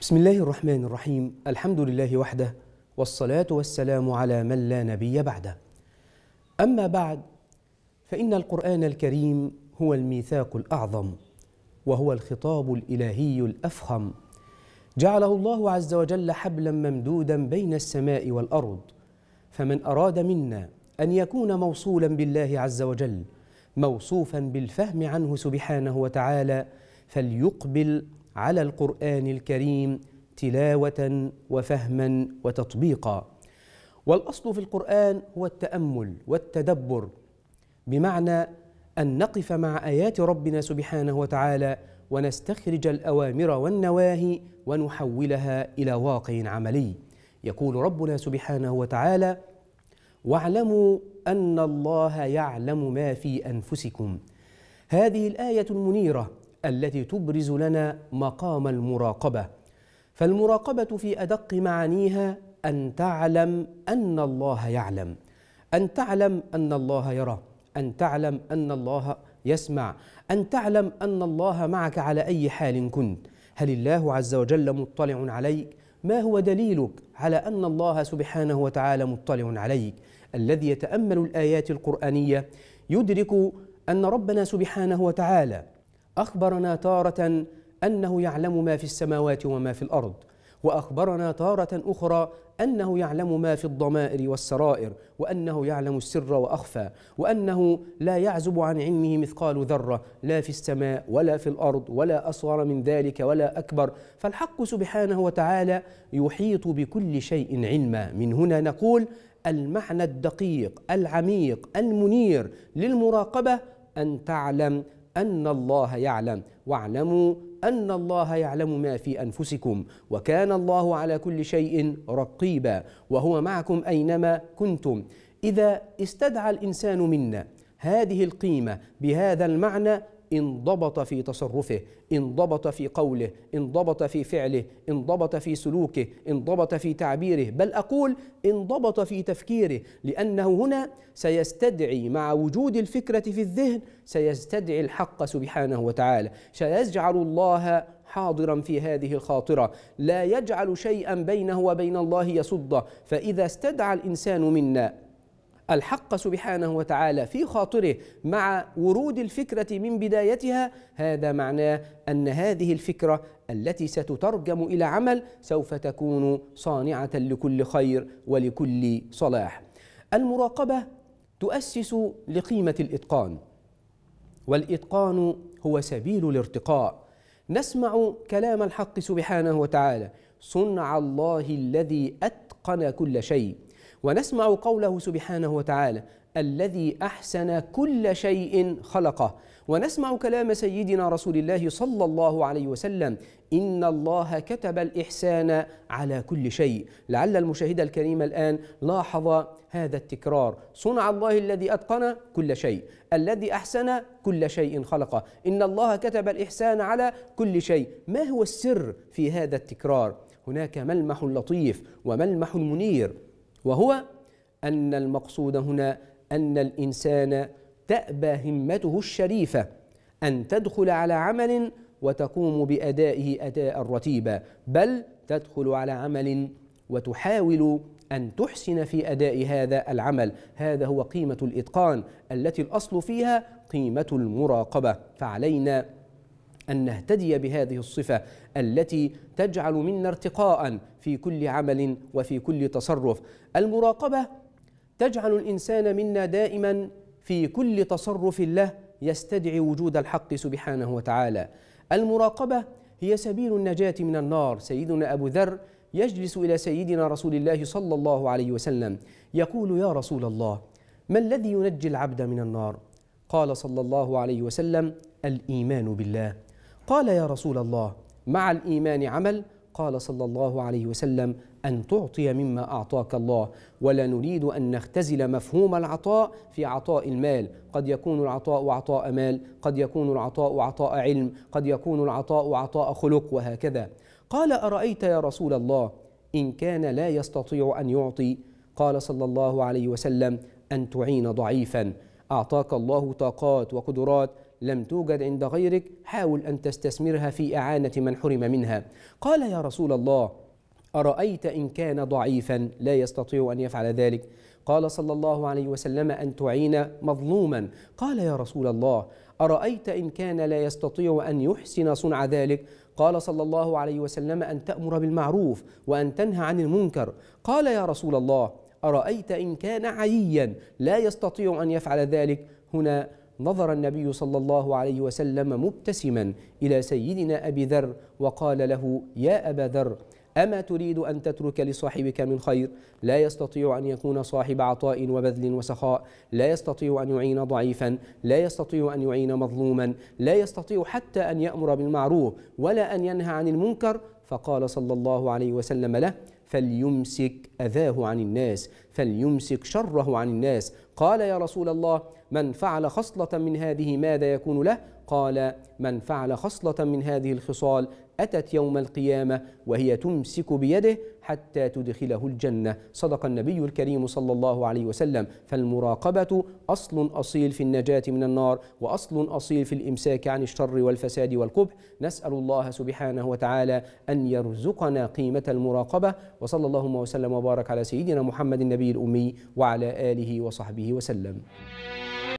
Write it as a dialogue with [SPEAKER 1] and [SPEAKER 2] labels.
[SPEAKER 1] بسم الله الرحمن الرحيم الحمد لله وحده والصلاة والسلام على من لا نبي بعده أما بعد فإن القرآن الكريم هو الميثاق الأعظم وهو الخطاب الإلهي الأفخم جعله الله عز وجل حبلا ممدودا بين السماء والأرض فمن أراد منا أن يكون موصولا بالله عز وجل موصوفا بالفهم عنه سبحانه وتعالى فليقبل على القرآن الكريم تلاوة وفهما وتطبيقا والأصل في القرآن هو التأمل والتدبر بمعنى أن نقف مع آيات ربنا سبحانه وتعالى ونستخرج الأوامر والنواهي ونحولها إلى واقع عملي يقول ربنا سبحانه وتعالى واعلموا أن الله يعلم ما في أنفسكم هذه الآية المنيرة التي تبرز لنا مقام المراقبه فالمراقبه في ادق معانيها ان تعلم ان الله يعلم ان تعلم ان الله يرى ان تعلم ان الله يسمع ان تعلم ان الله معك على اي حال كنت هل الله عز وجل مطلع عليك ما هو دليلك على ان الله سبحانه وتعالى مطلع عليك الذي يتامل الايات القرانيه يدرك ان ربنا سبحانه وتعالى أخبرنا تارة أنه يعلم ما في السماوات وما في الأرض وأخبرنا تارة أخرى أنه يعلم ما في الضمائر والسرائر وأنه يعلم السر وأخفى وأنه لا يعزب عن علمه مثقال ذرة لا في السماء ولا في الأرض ولا أصغر من ذلك ولا أكبر فالحق سبحانه وتعالى يحيط بكل شيء علما من هنا نقول المعنى الدقيق العميق المنير للمراقبة أن تعلم أن الله يعلم واعلموا أن الله يعلم ما في أنفسكم وكان الله على كل شيء رقيبا وهو معكم أينما كنتم إذا استدعى الإنسان منا هذه القيمة بهذا المعنى انضبط في تصرفه انضبط في قوله انضبط في فعله انضبط في سلوكه انضبط في تعبيره بل اقول انضبط في تفكيره لانه هنا سيستدعي مع وجود الفكره في الذهن سيستدعي الحق سبحانه وتعالى سيجعل الله حاضرا في هذه الخاطره لا يجعل شيئا بينه وبين الله يصده فاذا استدعى الانسان منا الحق سبحانه وتعالى في خاطره مع ورود الفكره من بدايتها هذا معناه ان هذه الفكره التي ستترجم الى عمل سوف تكون صانعه لكل خير ولكل صلاح المراقبه تؤسس لقيمه الاتقان والاتقان هو سبيل الارتقاء نسمع كلام الحق سبحانه وتعالى صنع الله الذي اتقن كل شيء ونسمع قوله سبحانه وتعالى الذي احسن كل شيء خلقه ونسمع كلام سيدنا رسول الله صلى الله عليه وسلم ان الله كتب الاحسان على كل شيء لعل المشاهد الكريم الان لاحظ هذا التكرار صنع الله الذي اتقن كل شيء الذي احسن كل شيء خلقه ان الله كتب الاحسان على كل شيء ما هو السر في هذا التكرار هناك ملمح لطيف وملمح منير وهو أن المقصود هنا أن الإنسان تأبى همته الشريفة أن تدخل على عمل وتقوم بأدائه أداء رتيبا بل تدخل على عمل وتحاول أن تحسن في أداء هذا العمل هذا هو قيمة الإتقان التي الأصل فيها قيمة المراقبة فعلينا أن نهتدي بهذه الصفة التي تجعل منا ارتقاء في كل عمل وفي كل تصرف المراقبة تجعل الإنسان منا دائما في كل تصرف له يستدعي وجود الحق سبحانه وتعالى المراقبة هي سبيل النجاة من النار سيدنا أبو ذر يجلس إلى سيدنا رسول الله صلى الله عليه وسلم يقول يا رسول الله ما الذي ينجي العبد من النار قال صلى الله عليه وسلم الايمان بالله قال يا رسول الله مع الايمان عمل قال صلى الله عليه وسلم ان تعطي مما اعطاك الله ولا نريد ان نختزل مفهوم العطاء في عطاء المال قد يكون العطاء عطاء مال قد يكون العطاء عطاء علم قد يكون العطاء عطاء خلق وهكذا قال ارايت يا رسول الله ان كان لا يستطيع ان يعطي قال صلى الله عليه وسلم ان تعين ضعيفا اعطاك الله طاقات وقدرات لم توجد عند غيرك حاول أن تستثمرها في إعانة من حرم منها قال يا رسول الله أرأيت إن كان ضعيفا لا يستطيع أن يفعل ذلك قال صلى الله عليه وسلم أن تعين مظلوما قال يا رسول الله أرأيت إن كان لا يستطيع أن يحسن صنع ذلك قال صلى الله عليه وسلم أن تأمر بالمعروف وأن تنهى عن المنكر قال يا رسول الله أرأيت إن كان عييا لا يستطيع أن يفعل ذلك هنا نظر النبي صلى الله عليه وسلم مبتسما إلى سيدنا أبي ذر وقال له يا أبا ذر أما تريد أن تترك لصاحبك من خير لا يستطيع أن يكون صاحب عطاء وبذل وسخاء لا يستطيع أن يعين ضعيفا لا يستطيع أن يعين مظلوما لا يستطيع حتى أن يأمر بالمعروف ولا أن ينهى عن المنكر فقال صلى الله عليه وسلم له فليمسك أذاه عن الناس فليمسك شره عن الناس قال يا رسول الله من فعل خصلة من هذه ماذا يكون له قال من فعل خصلة من هذه الخصال أتت يوم القيامة وهي تمسك بيده حتى تدخله الجنة صدق النبي الكريم صلى الله عليه وسلم فالمراقبة أصل أصيل في النجاة من النار وأصل أصيل في الإمساك عن الشر والفساد والقبح نسأل الله سبحانه وتعالى أن يرزقنا قيمة المراقبة وصلى اللهم وسلم وبارك على سيدنا محمد النبي الأمي وعلى آله وصحبه وسلم